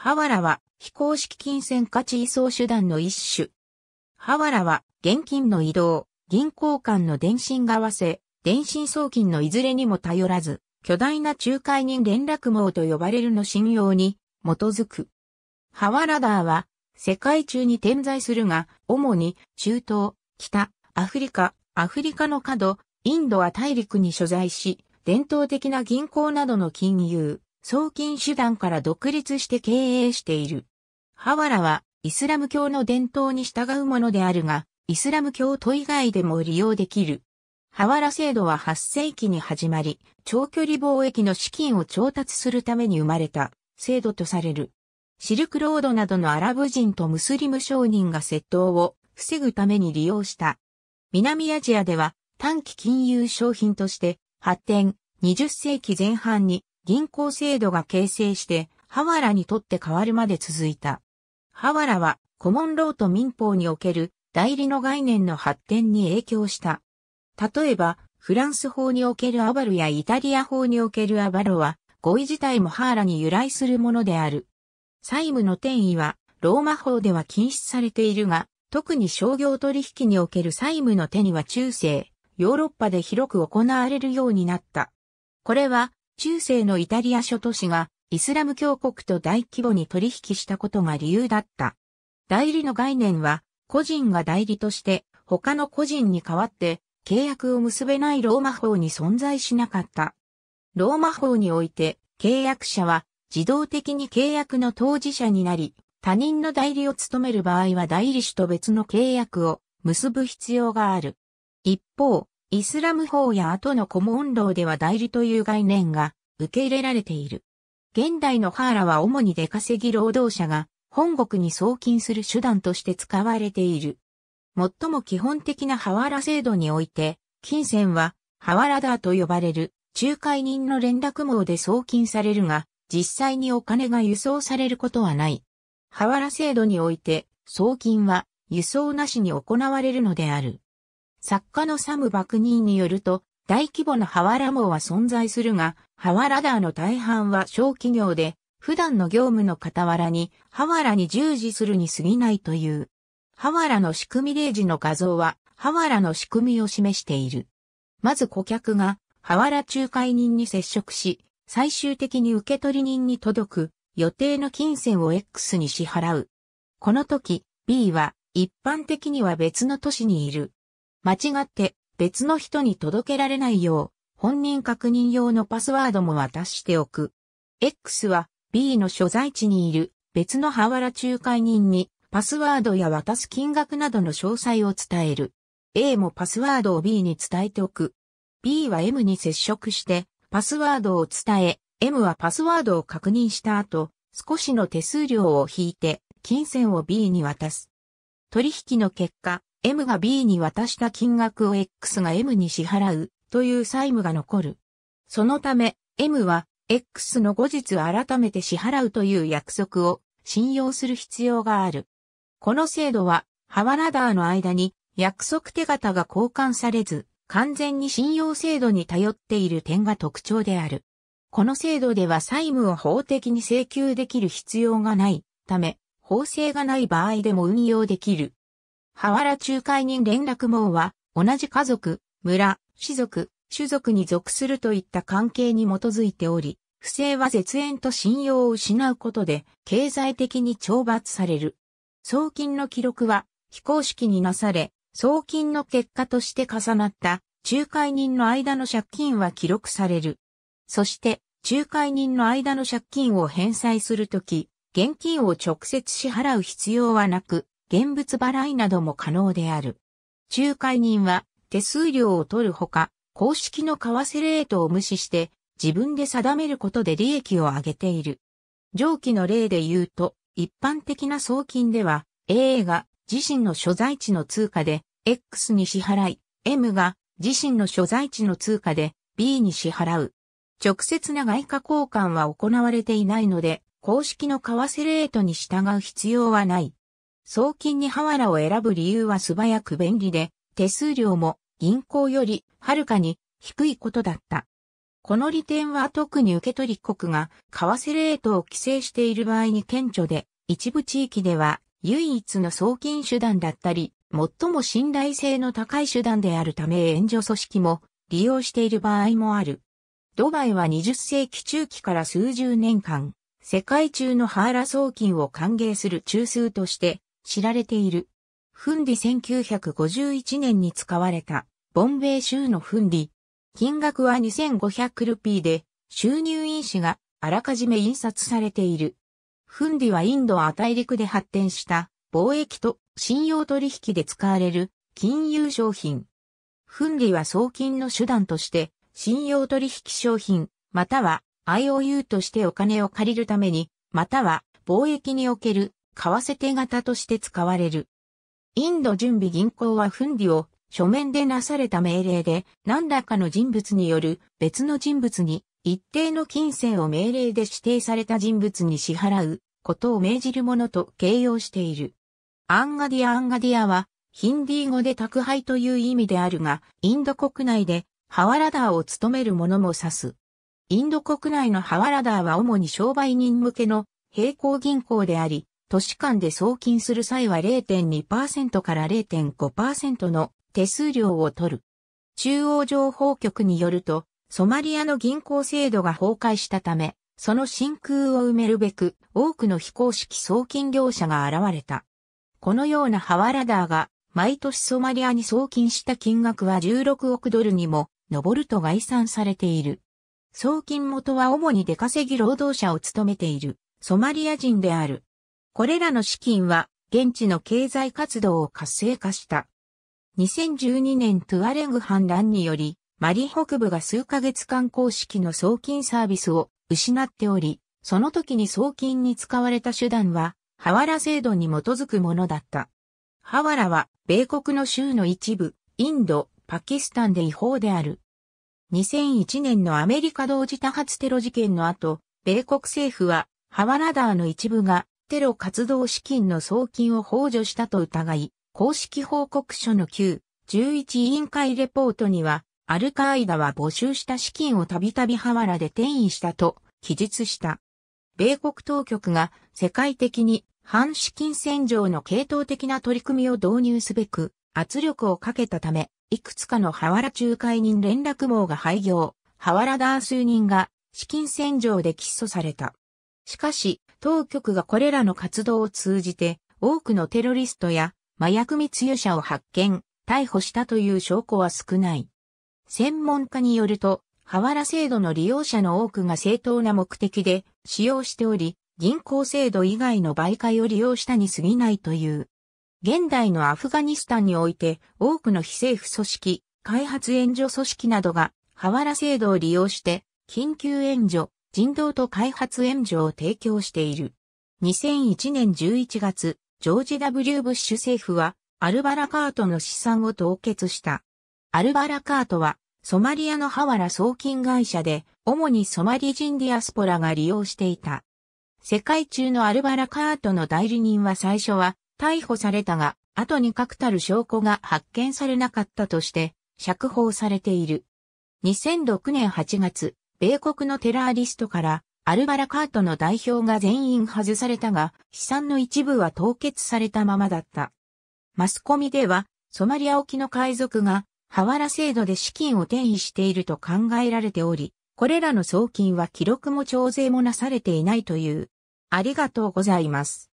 ハワラは非公式金銭価値移送手段の一種。ハワラは現金の移動、銀行間の電信合わせ、電信送金のいずれにも頼らず、巨大な仲介人連絡網と呼ばれるの信用に基づく。ハワラダーは世界中に点在するが、主に中東、北、アフリカ、アフリカの角、インドは大陸に所在し、伝統的な銀行などの金融、送金手段から独立して経営している。ハワラはイスラム教の伝統に従うものであるが、イスラム教徒以外でも利用できる。ハワラ制度は8世紀に始まり、長距離貿易の資金を調達するために生まれた制度とされる。シルクロードなどのアラブ人とムスリム商人が窃盗を防ぐために利用した。南アジアでは短期金融商品として発展20世紀前半に銀行制度が形成して、ハワラにとって変わるまで続いた。ハワラは、コモンローと民法における代理の概念の発展に影響した。例えば、フランス法におけるアバルやイタリア法におけるアバロは、語彙自体もハーラに由来するものである。債務の転移は、ローマ法では禁止されているが、特に商業取引における債務の手には中世、ヨーロッパで広く行われるようになった。これは、中世のイタリア諸都市がイスラム教国と大規模に取引したことが理由だった。代理の概念は、個人が代理として他の個人に代わって契約を結べないローマ法に存在しなかった。ローマ法において契約者は自動的に契約の当事者になり、他人の代理を務める場合は代理士と別の契約を結ぶ必要がある。一方、イスラム法や後のコモンローでは代理という概念が受け入れられている。現代のハーラは主に出稼ぎ労働者が本国に送金する手段として使われている。最も基本的なハワラ制度において、金銭はハワラダーと呼ばれる仲介人の連絡網で送金されるが、実際にお金が輸送されることはない。ハワラ制度において送金は輸送なしに行われるのである。作家のサム・バクニーによると、大規模なハワラ網は存在するが、ハワラダーの大半は小企業で、普段の業務の傍らに、ハワラに従事するに過ぎないという。ハワラの仕組み例示の画像は、ハワラの仕組みを示している。まず顧客が、ハワラ仲介人に接触し、最終的に受取人に届く、予定の金銭を X に支払う。この時、B は、一般的には別の都市にいる。間違って別の人に届けられないよう、本人確認用のパスワードも渡しておく。X は B の所在地にいる別のハワラ仲介人にパスワードや渡す金額などの詳細を伝える。A もパスワードを B に伝えておく。B は M に接触してパスワードを伝え、M はパスワードを確認した後、少しの手数料を引いて金銭を B に渡す。取引の結果、M が B に渡した金額を X が M に支払うという債務が残る。そのため、M は X の後日改めて支払うという約束を信用する必要がある。この制度は、ハワラダーの間に約束手形が交換されず、完全に信用制度に頼っている点が特徴である。この制度では債務を法的に請求できる必要がないため、法制がない場合でも運用できるハワラ仲介人連絡網は、同じ家族、村、氏族、種族に属するといった関係に基づいており、不正は絶縁と信用を失うことで、経済的に懲罰される。送金の記録は、非公式になされ、送金の結果として重なった仲介人の間の借金は記録される。そして、仲介人の間の借金を返済するとき、現金を直接支払う必要はなく、現物払いなども可能である。仲介人は手数料を取るほか、公式の為替レートを無視して自分で定めることで利益を上げている。上記の例で言うと、一般的な送金では A が自身の所在地の通貨で X に支払い、M が自身の所在地の通貨で B に支払う。直接な外貨交換は行われていないので、公式の為替レートに従う必要はない。送金にハワラを選ぶ理由は素早く便利で、手数料も銀行よりはるかに低いことだった。この利点は特に受け取り国が為替レートを規制している場合に顕著で、一部地域では唯一の送金手段だったり、最も信頼性の高い手段であるため援助組織も利用している場合もある。ドバイは20世紀中期から数十年間、世界中のハーラ送金を歓迎する中枢として知られている。フンディ1951年に使われた、ボンベイ州のフンディ。金額は2500ルピーで、収入印紙があらかじめ印刷されている。フンディはインドア大陸で発展した貿易と信用取引で使われる金融商品。フンディは送金の手段として信用取引商品、または IOU としてお金を借りるために、または貿易における為替手形として使われる。インド準備銀行はフンディを書面でなされた命令で何らかの人物による別の人物に一定の金銭を命令で指定された人物に支払うことを命じるものと形容している。アンガディア・アンガディアはヒンディー語で宅配という意味であるが、インド国内でハワラダーを務める者も指す。インド国内のハワラダーは主に商売人向けの並行銀行であり、都市間で送金する際は0.2%から0.5%の手数料を取る。中央情報局によると、ソマリアの銀行制度が崩壊したため、その真空を埋めるべく、多くの非公式送金業者が現れた。このようなハワラダーが、毎年ソマリアに送金した金額は16億ドルにも上ると概算されている。送金元は主に出稼ぎ労働者を務めているソマリア人である。これらの資金は現地の経済活動を活性化した。2012年トゥアレグ反乱により、マリ北部が数ヶ月間公式の送金サービスを失っており、その時に送金に使われた手段は、ハワラ制度に基づくものだった。ハワラは、米国の州の一部、インド、パキスタンで違法である。2001年のアメリカ同時多発テロ事件の後、米国政府は、ハワラダーの一部がテロ活動資金の送金を幇助したと疑い、公式報告書の9、11委員会レポートには、アルカーイダは募集した資金をたびたびハワラで転移したと記述した。米国当局が世界的に反資金洗浄の系統的な取り組みを導入すべく圧力をかけたため、いくつかのハワラ仲介人連絡網が廃業、ハワラダー数人が資金洗浄で起訴された。しかし、当局がこれらの活動を通じて、多くのテロリストや麻薬密輸者を発見、逮捕したという証拠は少ない。専門家によると、ハワラ制度の利用者の多くが正当な目的で使用しており、銀行制度以外の媒介を利用したに過ぎないという。現代のアフガニスタンにおいて多くの非政府組織、開発援助組織などがハワラ制度を利用して緊急援助、人道と開発援助を提供している。2001年11月、ジョージ W. ブッシュ政府は、アルバラカートの資産を凍結した。アルバラカートは、ソマリアのハワラ送金会社で、主にソマリ人ディアスポラが利用していた。世界中のアルバラカートの代理人は最初は逮捕されたが、後に確たる証拠が発見されなかったとして、釈放されている。2006年8月、米国のテラーリストからアルバラカートの代表が全員外されたが、資産の一部は凍結されたままだった。マスコミでは、ソマリア沖の海賊が、ハワラ制度で資金を転移していると考えられており、これらの送金は記録も徴税もなされていないという。ありがとうございます。